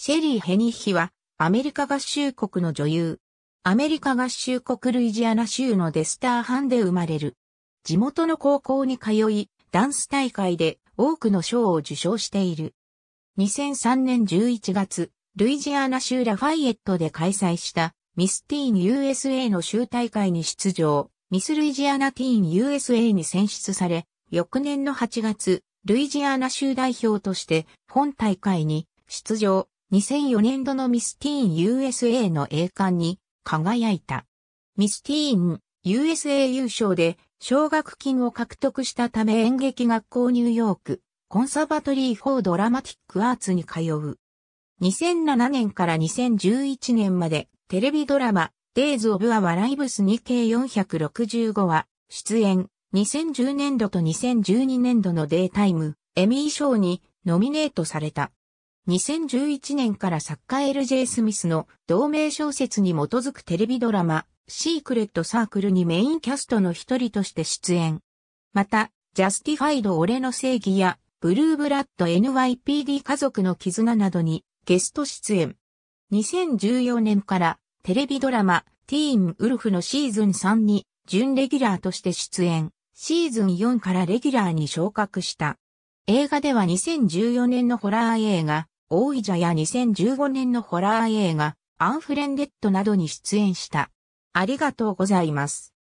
シェリー・ヘニッヒは、アメリカ合衆国の女優。アメリカ合衆国ルイジアナ州のデスターハンで生まれる。地元の高校に通い、ダンス大会で多くの賞を受賞している。2003年11月、ルイジアナ州ラファイエットで開催したミスティーン USA の州大会に出場、ミスルイジアナティーン USA に選出され、翌年の8月、ルイジアナ州代表として本大会に出場、2004年度のミスティーン USA の栄冠に輝いた。ミスティーン USA 優勝で奨学金を獲得したため演劇学校ニューヨークコンサバトリー・フォー・ドラマティック・アーツに通う。2007年から2011年までテレビドラマ Days of Our Lives 2 k 465話出演。2010年度と2012年度のデイタイムエミー賞にノミネートされた。2011年から作家 LJ スミスの同名小説に基づくテレビドラマ、シークレットサークルにメインキャストの一人として出演。また、ジャスティファイド俺の正義や、ブルーブラッド NYPD 家族の絆などにゲスト出演。2014年からテレビドラマ、ティーンウルフのシーズン3に準レギュラーとして出演。シーズン4からレギュラーに昇格した。映画では2014年のホラー映画、大井茶や2015年のホラー映画、アンフレンデッドなどに出演した。ありがとうございます。